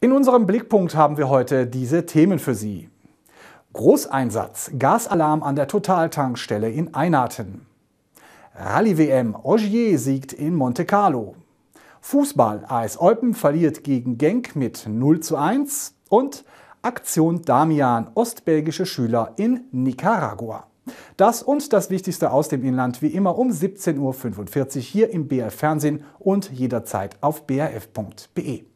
In unserem Blickpunkt haben wir heute diese Themen für Sie. Großeinsatz, Gasalarm an der Totaltankstelle in Einaten. Rallye-WM, Ogier siegt in Monte Carlo. Fußball, AS Eupen verliert gegen Genk mit 0 zu 1. Und Aktion Damian, ostbelgische Schüler in Nicaragua. Das und das Wichtigste aus dem Inland wie immer um 17.45 Uhr hier im BR Fernsehen und jederzeit auf brf.de.